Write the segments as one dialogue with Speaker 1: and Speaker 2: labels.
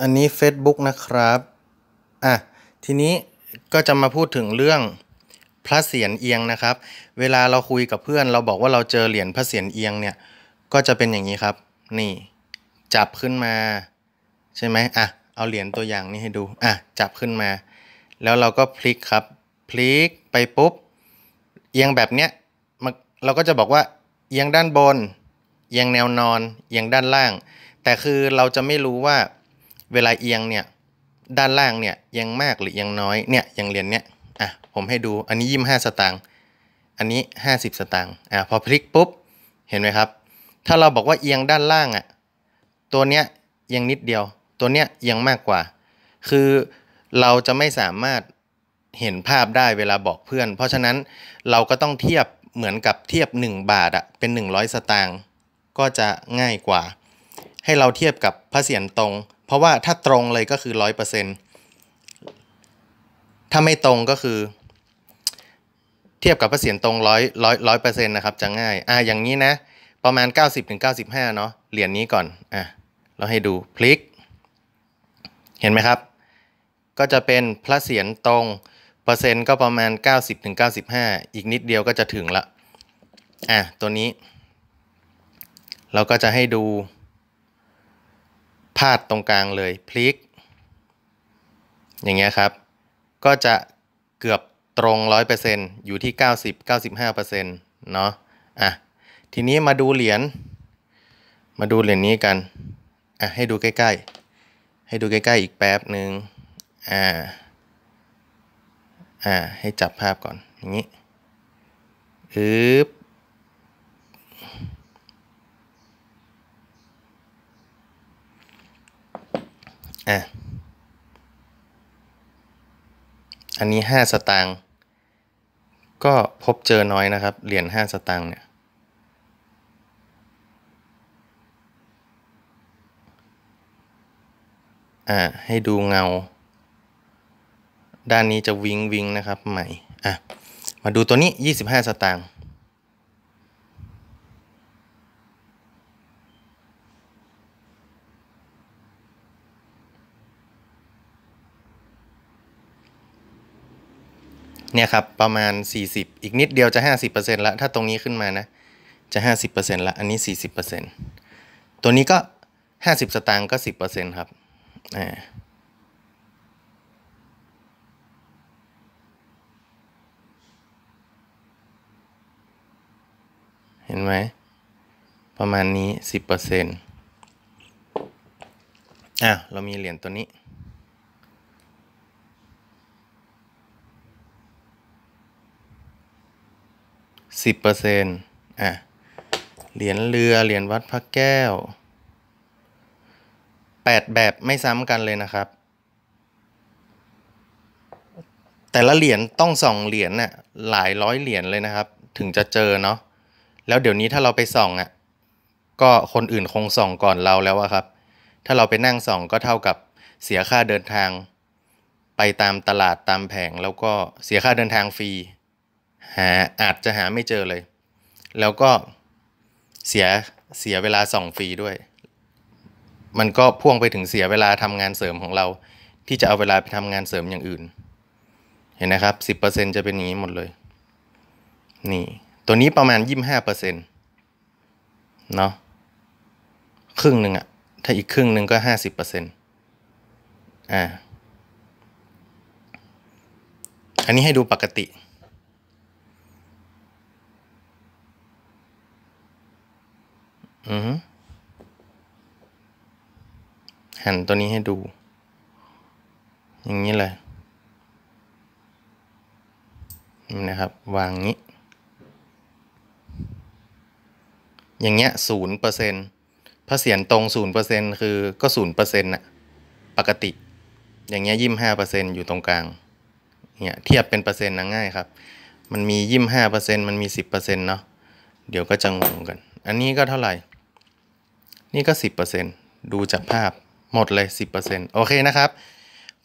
Speaker 1: อันนี้ Facebook นะครับ อ่ะ ทีนี้ก็จะมาพูดถึงเรื่อง พระเศียรเอียงนะครับ เวลาเราคุยกับเพื่อน เราบอกว่าเราเจอเหรียญพระเศียรเอียงเนี่ย ก็จะเป็นอย่างนี้ครับ นี่ จับขึ้นมา ใช่ไหมอ่ะ เอาเหรียญตัวอย่างนี้ให้ดู อ่ะ จับขึ้นมา แล้วเราก็พลิกครับ พลิกไปปุ๊บ เอียงแบบเนี้ย เราก็จะบอกว่าเอียงด้านบน เอียงแนวนอน เอียงด้านล่าง แต่คือเราจะไม่รู้ว่าเวลาเอียงเนี่ยด้านล่างเนี่ยเอียงมากหรือเอียงน้อยเนี่ยอย่างเหรียญเนี่ยอ่ะผมให้ดูอันนี้ยี่ห้าสตางค์อันนี้ 50 สตางค์อ่ะพอพลิกปุ๊บเห็นไหมครับ ถ้าเราบอกว่าเอียงด้านล่างอ่ะตัวเนี้ยเอียงนิดเดียวตัวเนี้ยเอียงมากกว่า คือเราจะไม่สามารถเห็นภาพได้เวลาบอกเพื่อน เพราะฉะนั้นเราก็ต้องเทียบเหมือนกับเทียบ 1 บาทอะเป็น 100 สตางค์ก็จะง่ายกว่า ให้เราเทียบกับพระเศียรตรงเพราะว่าถ้าตรงเลยก็คือร้อยเปอร์เซ็นถ้าไม่ตรงก็คือ เทียบกับเปอร์เซ็นต์ตรงร้อยร้อยร้อยเปอร์เซ็นต์นะครับจะง่าย อ่าอย่างนี้นะ ประมาณเก้าสิบถึงเก้้าาสิบหเนาะเหรียญนนี้ก่อน อ่ะเราให้ดูพลิก เห็นไหมครับ ก็จะเป็น พระเสียรตรงเปอร์เซ็นต์ก็ประมาณ 90-95ถึงอีกนิดเดียวก็จะถึงละ อ่ะตัวนี้เราก็จะให้ดูพาดตรงกลางเลย พลิก อย่างเงี้ยครับ ก็จะเกือบตรง 100%อยู่ที่ 90 95%เนาะ อ่ะ ทีนี้มาดูเหรียญมาดูเหรียญนี้กัน อ่ะ ให้ดูใกล้ ๆ ให้ดูใกล้ ๆ อีกแป๊บหนึ่งอ่าอ่าให้จับภาพก่อนอย่างนี้อึบอ่ะ อันนี้ห้าสตางค์ ก็พบเจอน้อยนะครับเหรียญห้าสตางค์เนี่ย อ่าให้ดูเงา ด้านนี้จะวิงวิงนะครับใหม่ อ่ะ มาดูตัวนี้ 25 สตางค์เนี่ยครับ ประมาณ 40 อีกนิดเดียวจะ 50%แล้วถ้าตรงนี้ขึ้นมานะ จะ 50%ละอันนี้ 40%ตัวนี้ก็ 50 สตางค์ก็ 10%ครับอ่าเห็นไหมประมาณนี้ 10%อ่ะเรามีเหรียญตัวนี้สิบเปอร์เซ็นต์อ่ะ เหรียญเรือ เหรียญวัดพระแก้วแปดแบบไม่ซ้ำกันเลยนะครับ แต่ละเหรียญต้องส่องเหรียญน่ะหลายร้อยเหรียญเลยนะครับ ถึงจะเจอเนาะ แล้วเดี๋ยวนี้ถ้าเราไปส่องอ่ะ ก็คนอื่นคงส่องก่อนเราแล้วอะครับ ถ้าเราไปนั่งส่องก็เท่ากับเสียค่าเดินทางไปตามตลาดตามแผงแล้วก็เสียค่าเดินทางฟรีหาอาจจะหาไม่เจอเลย แล้วก็เสีย เสียเวลาส่องฟรีด้วย มันก็พ่วงไปถึงเสียเวลาทำงานเสริมของเรา ที่จะเอาเวลาไปทำงานเสริมอย่างอื่น เห็นนะครับ 10%จะเป็นอย่างนี้หมดเลย นี่ ตัวนี้ประมาณ 25%เเนาะครึ่งหนึ่งอะถ้าอีกครึ่งหนึ่งก็ห้าสิบเปอร์เซ็นต์อ่าอันนี้ให้ดูปกติหันตัวนี้ให้ดู อย่างนี้เลยนะครับ วางนี้ อย่างเงี้ยศูนย์เปอร์เซ็นต์พระเสียรตรงศูนย์เปอร์เซ็นต์คือก็ศูนย์เปอร์เซ็นต์น่ะปกติ อย่างเงี้ยยี่ห้าเปอร์เซ็นต์อยู่ตรงกลาง เนี่ยเทียบเป็นเปอร์เซ็นต์นะง่ายครับ มันมียี่ห้าเปอร์เซ็นต์มันมีสิบเปอร์เซ็นต์เนาะเดี๋ยวก็จะงงกัน อันนี้ก็เท่าไหร่นี่ ก็10%ดูจากภาพหมดเลย 10%โอเคนะครับ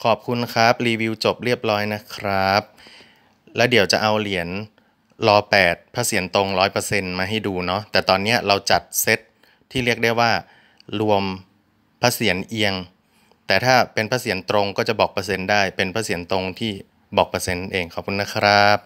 Speaker 1: ขอบคุณครับรีวิวจบเรียบร้อยนะครับ แล้วเดี๋ยวจะเอาเหรียญรอ8พระเสียรตรง100%มาให้ดูเนาะแต่ตอนนี้เราจัด เซตที่เรียกได้ว่า รวมพระเสียรเอียง แต่ถ้าเป็นพระเสียรตรงก็จะบอกเปอร์เซ็นต์ได้เป็นพระเสียรตรงที่บอกเปอร์เซ็นต์เองขอบคุณนะครับ